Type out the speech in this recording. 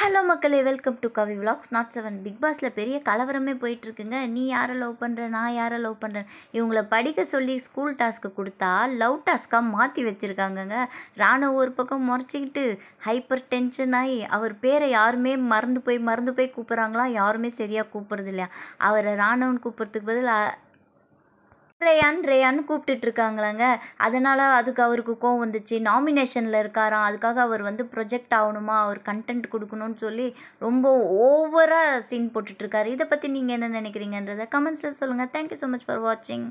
hello மக்களே welcome to Kavi vlogs நாட் seven big பாஸில் பெரிய கலவரமே போயிட்டுருக்குங்க நீ யாரை லவ் பண்ணுற நான் யாரை லவ் பண்ணுறேன் இவங்களை படிக்க சொல்லி ஸ்கூல் டாஸ்க்கு கொடுத்தா லவ் டாஸ்க்காக மாற்றி வச்சுருக்காங்கங்க ராணுவ ஒரு பக்கம் முறைச்சிக்கிட்டு ஹைப்பர் டென்ஷன் ஆகி அவர் பேரை யாருமே மறந்து போய் மறந்து போய் கூப்பிட்றாங்களா யாருமே சரியாக கூப்பிட்றது இல்லையா அவரை ராணுவன் கூப்பிட்றதுக்கு பதில் ரேயான் ரேயான்னு கூப்பிட்டுட்ருக்காங்களாங்க அதனால் அதுக்கு அவருக்கு கோவம் வந்துச்சு நாமினேஷனில் இருக்காராம் அதுக்காக அவர் வந்து ப்ரொஜெக்ட் ஆகணுமா அவர் கண்டென்ட் கொடுக்கணும்னு சொல்லி ரொம்ப ஓவராக சீன் போட்டுட்ருக்காரு இதை பற்றி நீங்கள் என்ன நினைக்கிறீங்கன்றதை கமெண்ட்ஸில் சொல்லுங்கள் தேங்க்யூ ஸோ மச் ஃபார் வாட்சிங்